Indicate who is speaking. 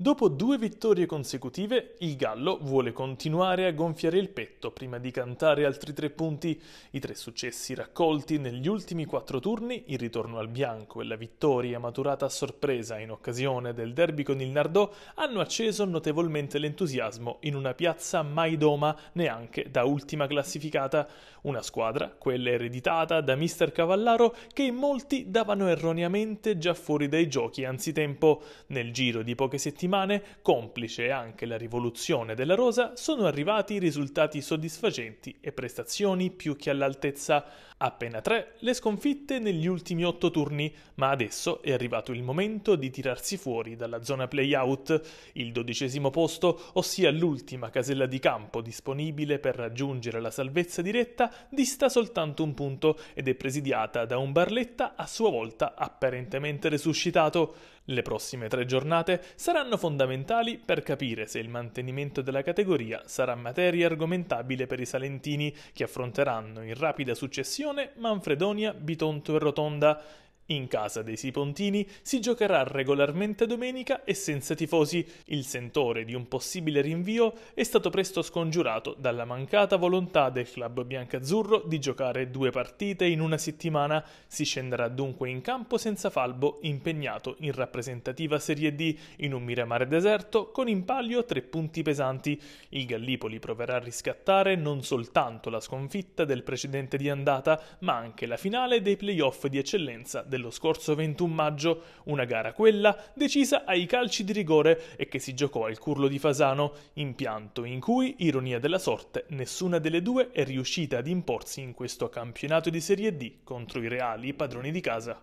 Speaker 1: Dopo due vittorie consecutive, il Gallo vuole continuare a gonfiare il petto prima di cantare altri tre punti. I tre successi raccolti negli ultimi quattro turni, il ritorno al bianco e la vittoria maturata a sorpresa in occasione del derby con il Nardò, hanno acceso notevolmente l'entusiasmo in una piazza mai doma neanche da ultima classificata. Una squadra, quella ereditata da mister Cavallaro, che in molti davano erroneamente già fuori dai giochi anzitempo. Nel giro di poche settimane settimane, complice anche la rivoluzione della rosa, sono arrivati risultati soddisfacenti e prestazioni più che all'altezza. Appena tre le sconfitte negli ultimi otto turni, ma adesso è arrivato il momento di tirarsi fuori dalla zona play-out. Il dodicesimo posto, ossia l'ultima casella di campo disponibile per raggiungere la salvezza diretta, dista soltanto un punto ed è presidiata da un Barletta a sua volta apparentemente resuscitato. Le prossime tre giornate saranno fondamentali per capire se il mantenimento della categoria sarà materia argomentabile per i salentini che affronteranno in rapida successione Manfredonia, Bitonto e Rotonda in casa dei Sipontini si giocherà regolarmente domenica e senza tifosi. Il sentore di un possibile rinvio è stato presto scongiurato dalla mancata volontà del club biancazzurro di giocare due partite in una settimana. Si scenderà dunque in campo senza Falbo, impegnato in rappresentativa Serie D, in un miramare deserto con in palio tre punti pesanti. Il Gallipoli proverà a riscattare non soltanto la sconfitta del precedente di andata, ma anche la finale dei playoff di eccellenza del dello scorso 21 maggio, una gara quella decisa ai calci di rigore e che si giocò al Curlo di Fasano, impianto in cui, ironia della sorte, nessuna delle due è riuscita ad imporsi in questo campionato di Serie D contro i reali padroni di casa.